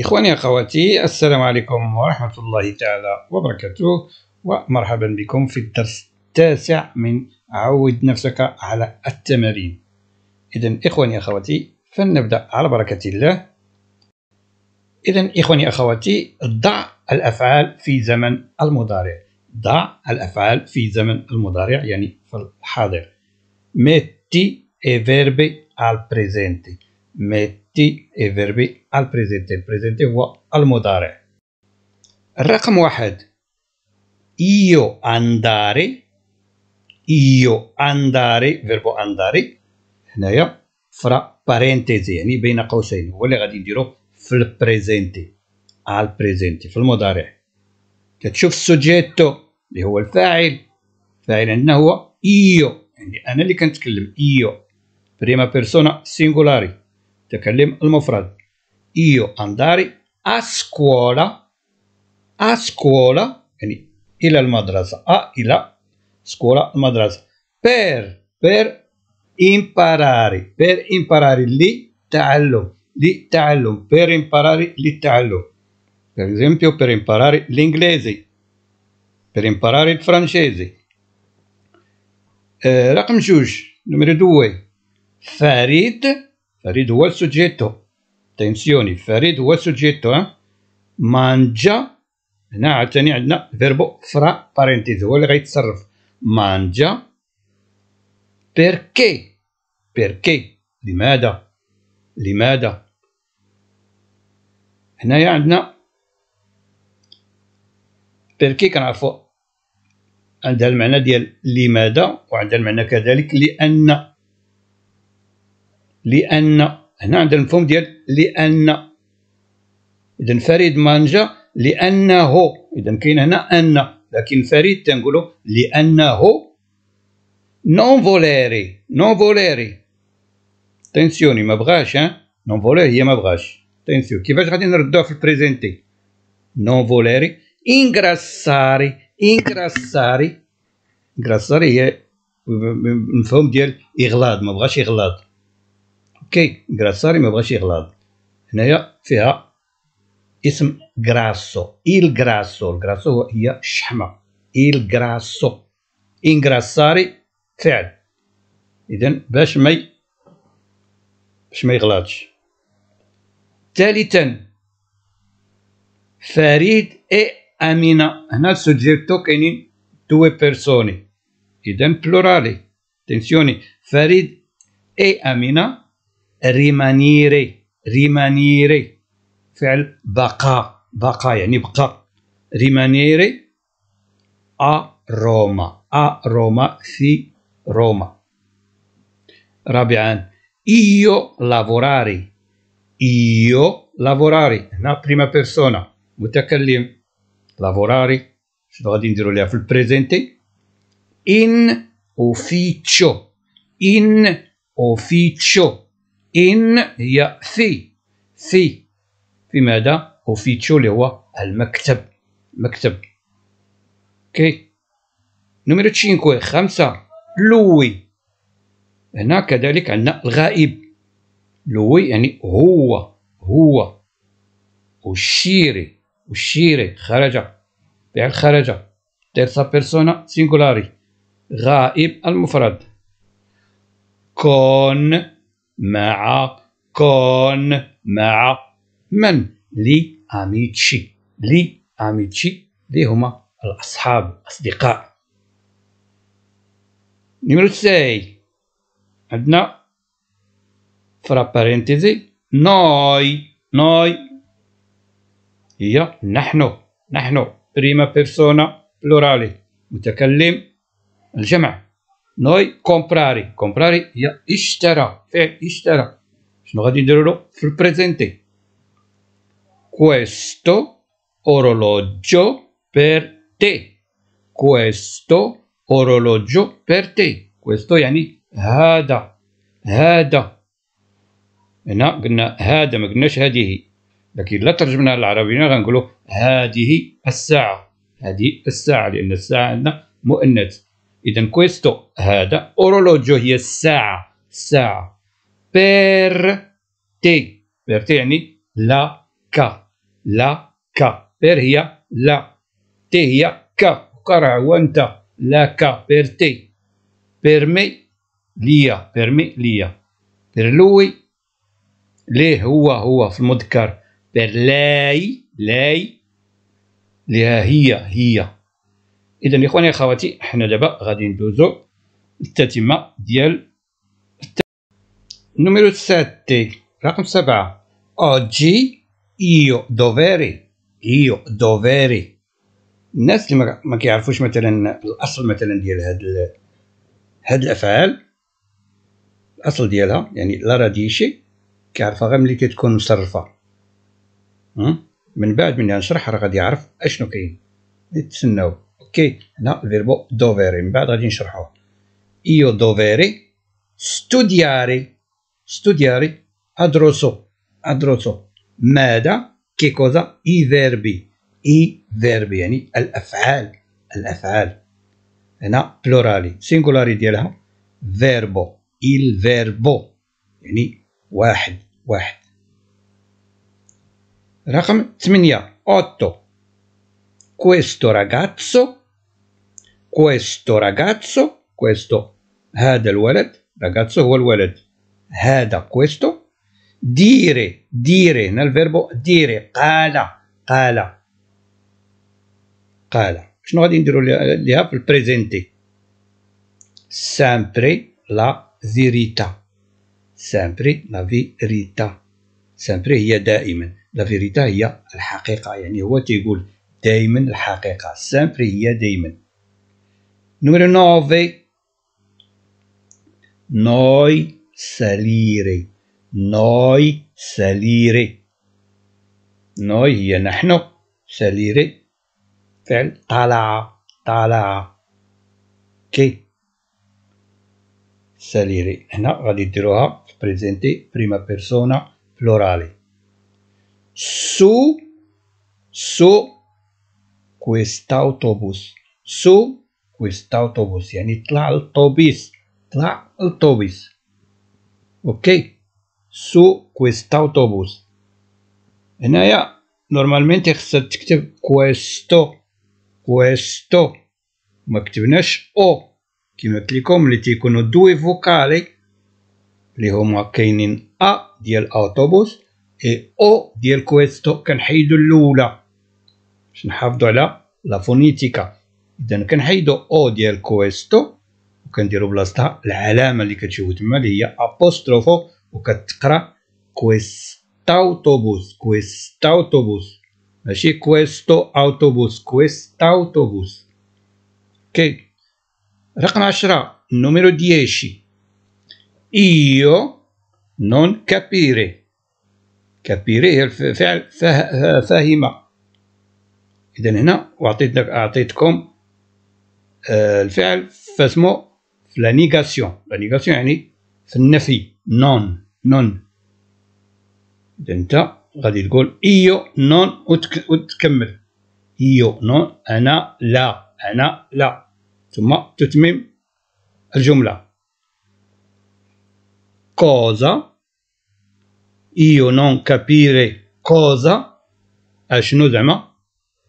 إخواني أخواتي السلام عليكم ورحمة الله تعالى وبركاته ومرحبا بكم في الدرس التاسع من عود نفسك على التمارين إذا إخواني أخواتي فلنبدأ على بركة الله إذا إخواني أخواتي ضع الأفعال في زمن المضارع ضع الأفعال في زمن المضارع يعني في الحاضر متي إيفيربي على البريزنتي presente تي اي فيربي على البريزنتي البريزنتي هو المضارع الرقم واحد io andare io andare verbo andare هنايا فرا بارينتيزي يعني بين قوسين هو اللي غادي نديرو في البريزنتي على البريزنتي في المضارع كتشوف السوجيتو اللي هو الفاعل الفاعل عندنا هو ايو يعني انا اللي كنتكلم ايو بريما بيرسونا سينغولاري تكلم cioè, المفرد io andare a scuola a scuola يعني إلى المدرسة a إلى scuola المدرسة per per imparare per imparare للتعلم للتعلم per imparare للتعلم per esempio per imparare l'inglese per imparare il francese رقم جوج نمرة دو فريد فريد هو السوجيتو تنسيوني فريد هو السوجيتو مانجا هنا عاوتاني عندنا فيربو فرا بارينتيز هو اللي غيتصرف مانجا بيركي بيركي لماذا لماذا هنايا عندنا بيركي كنعرفو عندها المعنى ديال لماذا وعندها المعنى كذلك لان لأن هنا عندنا المفهوم ديال لأن إذا فريد مانجا لأنه إذا كاين هنا أن لكن فريد تنقولوا لأنه نون فوليري نون فوليري تنسيوني ما بغاش نون فوليري هي ما بغاش تنسيو كيفاش غادي نردوها في البريزنتي نون فوليري انغراساري انغراساري انغراساري هي المفهوم ديال اغلاط ما بغاش اغلاط كي غراساري ما بغاش يغلط هنايا فيها اسم غراسو إيل غراسو غراسو هي الشحمة إيل غراسو إن غراساري فعل إذن باش ما باش ما يغلطش ثالثا فريد اي أمينة هنا سوجيرتو كاينين due بيرسوني إذن بلورالي تنسيوني فريد اي أمينة rimanire rimanire fel بقى بقى يعني بقى rimanere a Roma a Roma في Roma رابعا io lavorare io lavorare la prima persona متكلم lavorare شنو غادي نديرو ليها في in ufficio in ufficio إن هي في في في ماذا أوفيتشو اللي هو المكتب المكتب أوكي نمرة تشينكوي خمسة لوي هنا كذلك عندنا الغائب لوي يعني هو هو وشيري وشيري خرج فعل خرج تيرسا بيرسونا سينغولاري غائب المفرد كون مع كون مع من لي أميتشي لي أميتشي اللي هما الأصحاب الأصدقاء نمرة ساي عندنا فرا بارينتيزي نوي نوي هي نحن نحن بريما بيرسونا بلورالي متكلم الجمع نوي كومبراري كومبراري هي اشترى فعل اشترى شنو غادي نديرو له في البريزنتي questo اورولوجيو بير تي questo اورولوجيو بير تي questo يعني هذا هذا هنا قلنا هذا ما قلناش هذه لكن لا ترجمنا للعربية غنقولوا هذه الساعة هذه الساعة لأن الساعة عندنا مؤنث إذا questo هذا orologio هي الساعة ساعة per te per te يعني لا كا لا كا per هي لا te هي كا قرع وانت لا كا per te per me ليا per me ليا per lui ليه هو هو في المذكر per lei lei لها هي هي اذا اخواني اخواتي حنا دابا غادي ندوزو للتتمه ديال نمرو 7 رقم 7 اوجي ايو دوفيري ايو دوفيري الناس اللي ما كيعرفوش مثلا الاصل مثلا ديال هاد هاد الافعال الاصل ديالها يعني لا راديشي كيعرفها غير ملي كتكون مصرفه من بعد ملي نشرح راه غادي يعرف اشنو كاين يتسناو che perché il verbo dovere بعد غادي نشرحوه io dovere studiare studiare adroso adroso ماذا che cosa i verbi i verbi يعني الافعال الافعال هنا بلورالي سينغولاري ديالها verbo il verbo يعني واحد واحد رقم 8 8 questo ragazzo questo ragazzo questo هذا الولد ragazzo هو الولد هذا questo dire dire هنا الفيربو dire قال قال قال شنو غادي نديرو ليها في البريزنتي sempre la verità sempre la verità sempre هي دائما لا فيريتا هي الحقيقه يعني هو تيقول دائما الحقيقه sempre هي دائما Numero 9. Noi salire. Noi salire. Noi هي eh, نحن salire Fel tala, tala. Che salire هنا غادي ديروها في presente, prima persona, plurale su su quest'autobus su كويس اوتوبوس يعني طلع الطوبيس طلع الطوبيس اوكي سو كويس اوتوبوس هنايا نورمالمون تيخصك تكتب كويستو كويستو ما كتبناش او كيما قلت لكم اللي تيكونوا دوي فوكالي اللي هما كاينين ا ديال اوتوبوس اي او ديال كويستو كنحيدو الاولى باش نحافظو على لا فونيتيكا اذا كنحيدو او ديال كويستو وكنديرو بلاصتها العلامه اللي كتشوفو تما اللي هي ابوستروفو وكتقرا كويستا اوتوبوس كويستا اوتوبوس ماشي كويستو اوتوبوس كويستا اوتوبوس اوكي رقم 10 نوميرو 10 ايو نون كابيري كابيري هي الفعل فاهمه اذا هنا وعطيت لك اعطيتكم آه، الفعل فاسمو لا نيغاسيون لا نيغاسيون يعني في النفي نون نون أنت غادي تقول إيو نون وتكمل إيو نون أنا لا أنا لا ثم تتمم الجملة كوزا إيو نون كابيري كوزا أشنو زعما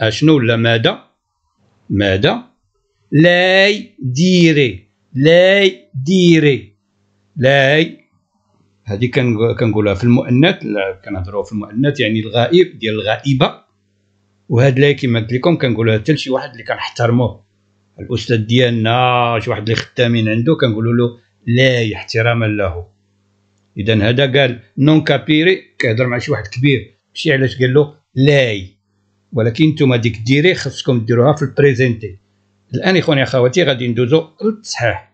أشنو ولا ماذا ماذا لاي ديري لاي ديري لاي هذه كنقولها في المؤنث كنهضروا في المؤنث يعني الغائب ديال الغائبه وهاد لاي كما قلت لكم كنقولها حتى لشي واحد اللي كنحترموه الاستاذ ديالنا شي واحد اللي خدامين عنده كنقولوا له لاي احتراما له اذا هذا قال نون كابيري كيهضر مع شي واحد كبير ماشي علاش قال له لاي ولكن نتوما ديك ديري خصكم ديروها في البريزنتي الان اخواني اخواتي غادي ندوزو للتصحيح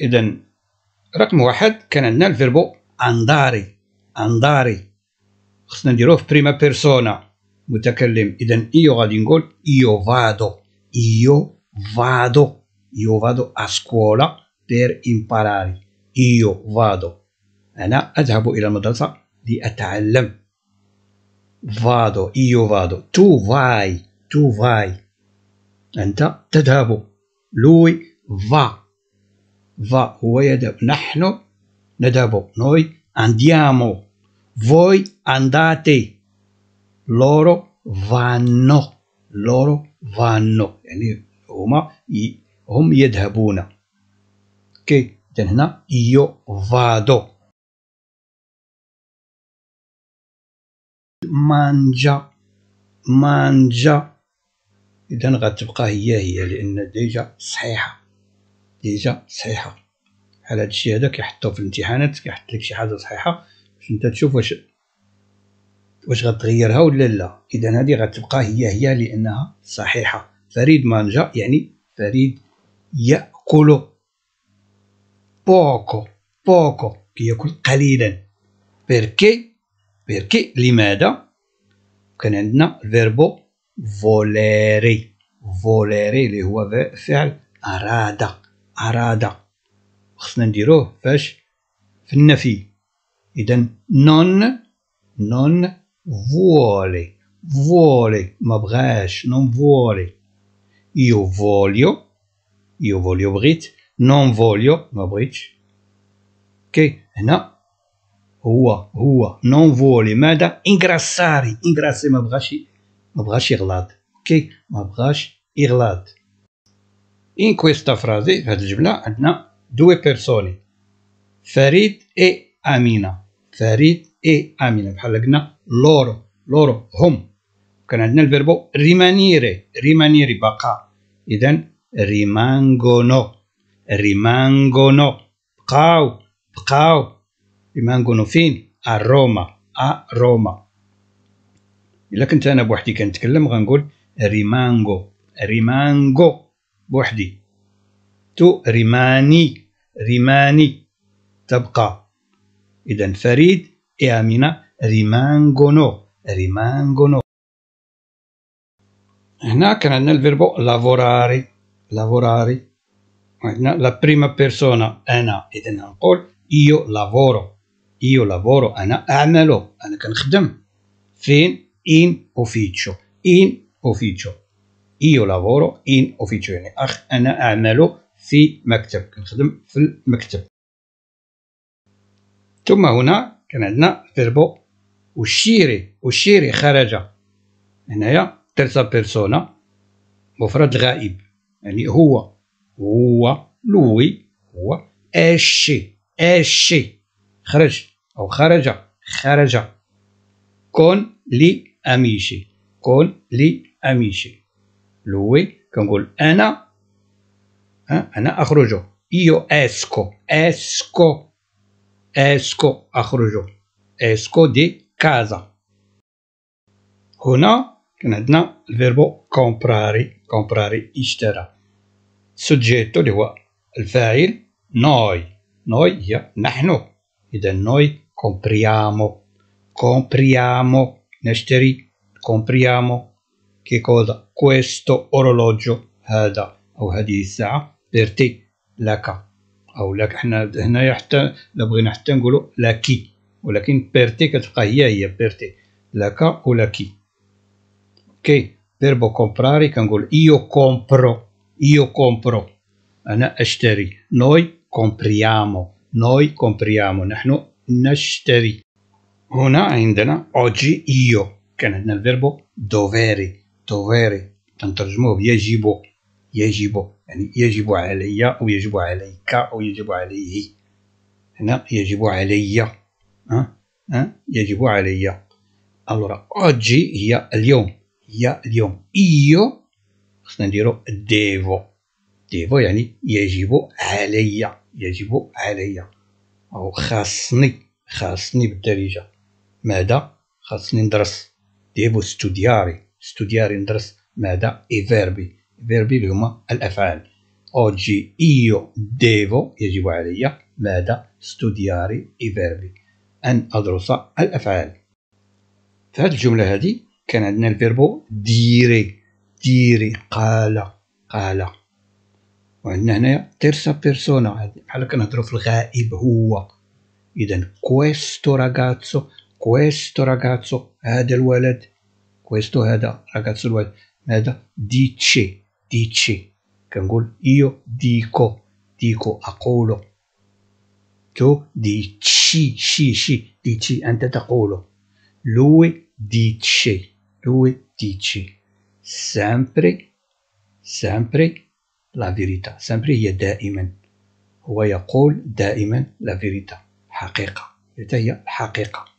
اذا رقم واحد كان عندنا الفيربو انداري انداري خصنا نديروه في بريما بيرسونا متكلم اذا ايو غادي نقول ايو فادو ايو فادو ايو فادو اسكولا بير امباراري ايو فادو انا اذهب الى المدرسه لاتعلم فادو ايو فادو تو فاي تو فاي أنت تذهب لوي فا فا هو يذهب نحن نذهب نوي أنديامو فوي أنداتي لورو فانو لورو فانو يعني هما هم يذهبون كي إذن هنا يو فادو مانجا مانجا إذا غتبقى هي هي لأن ديجا صحيحة ديجا صحيحة بحال هذا الشيء هذا كيحطوه في الامتحانات كيحط لك شي حاجة صحيحة باش أنت تشوف واش واش غتغيرها ولا لا إذا هذه غتبقى هي هي لأنها صحيحة فريد مانجا يعني فريد يأكل بوكو بوكو كياكل قليلا بيركي بيركي لماذا كان عندنا الفيربو فوليري فوليري اللي هو فعل أراد أراد خصنا نديروه فاش في النفي إذا نون نون فولي فولي ما بغاش نون فولي يو فوليو يو فوليو بغيت نون فوليو ما بغيتش كي هنا هو هو نون فولي ماذا انغراساري انغراسي ما بغاش ما بغاش يغلط اوكي ما بغاش يغلط ان كويستا فرازي في هذه الجملة عندنا دو بيرسوني فريد اي أمينة فريد اي أمينة بحال قلنا لورو لورو هم كان عندنا الفيربو ريمانيري ريمانيري بقى إذا ريمانغونو ريمانغونو بقاو بقاو ريمانغونو فين؟ روما روما الا كنت انا بوحدي كنتكلم غنقول ريمانغو ريمانغو بوحدي تو ريماني ريماني تبقى اذا فريد اي امينه ريمانغونو ريمانغونو هنا كان عندنا الفيربو لافوراري لافوراري عندنا لا بريما بيرسونا انا اذا نقول ايو لافورو ايو لافورو انا اعمل انا كنخدم فين in ufficio in ufficio io lavoro in ufficio يعني اخ انا اعمل في مكتب كنخدم في المكتب ثم هنا كان عندنا فيربو وشيري وشيري خرج هنايا ترتا بيرسونا مفرد الغائب يعني هو هو لوي هو أشي أشي خرج أو خرج خرج كون لي اميشي قول لي اميشي لوي كنقول انا انا اخرج يو اسكو اسكو اسكو اخرج اسكو دي كازا هنا كان عندنا الفيربو كومبراري كومبراري اشترى سوجيتو اللي هو الفاعل نوي نوي هي نحن اذا نوي كومبريامو كومبريامو نشتري compriamo che cosa questo اورولوجيو هذا او هذه الساعه بيرتي لك او لك احنا هنايا حتى لا بغينا حتى نقولوا لاكي ولكن بيرتي كتبقى هي هي بيرتي لك ولاكي اوكي فيربو كومبراري كنقول ايو كومبرو ايو كومبرو انا اشتري نوي كومبريامو نوي كومبريامو نحن نشتري هنا عندنا أوجي إيو كان عندنا الفيرب دوفيري دوفيري تنترجموه يجب يجب يعني يجب علي أو يجب عليك أو يجب عليه هنا يجب علي ها ها يجب علي الورا أوجي هي اليوم هي اليوم إيو خصنا نديرو ديفو ديفو يعني يجب علي يجب علي أو خاصني خاصني بالدارجة ماذا خاصني ندرس ديبو ستودياري ستودياري ندرس ماذا اي فيربي فيربي اللي هما الافعال اوجي ايو ديفو يجب علي ماذا ستودياري اي فيربي ان ادرس الافعال في هذه الجمله هذه كان عندنا الفيربو ديري ديري قال قال وعندنا هنايا تيرسا بيرسونا بحال كنهضروا في الغائب هو اذا كويستو راغاتسو كويستو راغاتسو هذا الولد كويستو هذا راغاتسو الولد ماذا ديتشي ديتشي كنقول ايو ديكو ديكو اقول تو ديتشي شي شي ديتشي انت تقول لوي ديتشي لوي ديتشي سامبري سامبري لا فيريتا سامبري هي دائما هو يقول دائما لا فيريتا حقيقه هي الحقيقه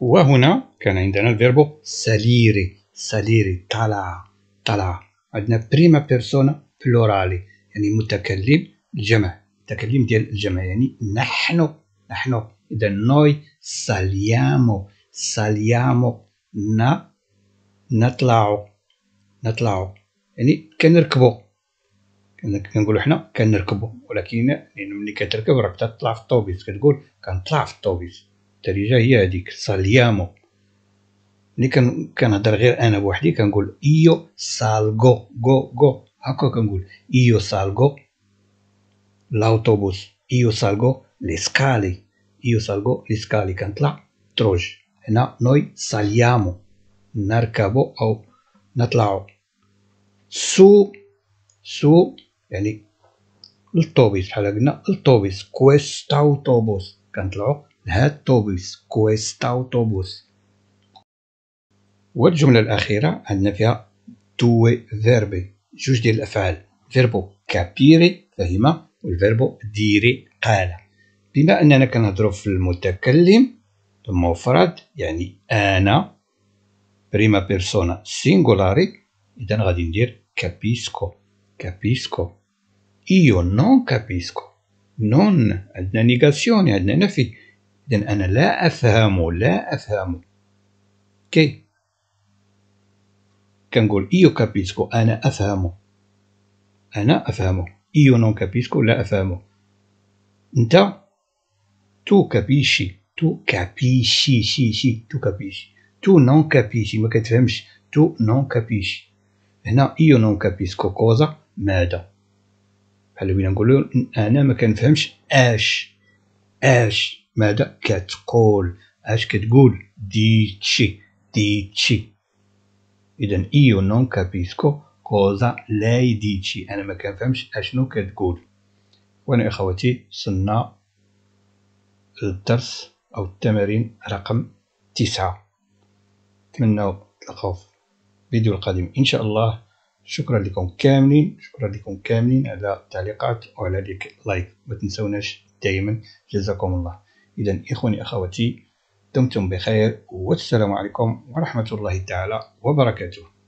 وهنا كان عندنا الفيرب ساليري ساليري طلع طلع عندنا بريما بيرسونا بلورالي يعني متكلم الجمع التكلم ديال الجمع يعني نحن نحن اذا نوي ساليامو ساليامو نا نطلعو نطلعو يعني كنركبو كنقولوا حنا كنركبو ولكن يعني ملي كتركب راك تطلع في الطوبيس كتقول كنطلع في الطوبيس الدارجه هي هذيك ساليامو ملي كنهضر غير انا بوحدي كنقول ايو سالغو غو غو هكا كنقول ايو سالغو لاوتوبوس ايو سالغو لي سكالي ايو سالغو لي سكالي كنطلع تروج هنا نوي ساليامو نركبو او نطلعو سو سو يعني الطوبيس بحال قلنا الطوبيس كويست اوتوبوس كنطلعو كويست أوتوبوس والجملة الأخيرة عندنا فيها دوي فيربي جوج ديال الأفعال فيربو كابيري فهمة والفيربو ديري قال بما أننا كنهضرو في المتكلم المفرد يعني أنا بريما بيرسونا سينغولاري إذا غادي ندير كابيسكو كابيسكو إيو نون كابيسكو نون عندنا نيغاسيون عندنا نفي إذن أنا لا أفهم لا أفهم كي كنقول إيو كابيسكو أنا أفهم أنا أفهم إيو نون كابيسكو لا أفهم أنت تو كابيشي تو كابيشي شي شي تو كابيشي تو نون كابيشي ما كتفهمش تو نون كابيشي هنا إيو نون كابيسكو كوزا ماذا بحال بغينا نقولو أنا ما كنفهمش أش أش ماذا كتقول اش كتقول ديتشي ديتشي اذا ايو نون كابيسكو كوزا لاي ديتشي انا ما كنفهمش اشنو كتقول وانا اخواتي صلنا الدرس او التمارين رقم تسعة نتمنى تلقاو في الفيديو القادم ان شاء الله شكرا لكم كاملين شكرا لكم كاملين على التعليقات وعلى لايك ما تنسوناش دائما جزاكم الله إذا إخواني أخواتي دمتم بخير والسلام عليكم ورحمة الله تعالى وبركاته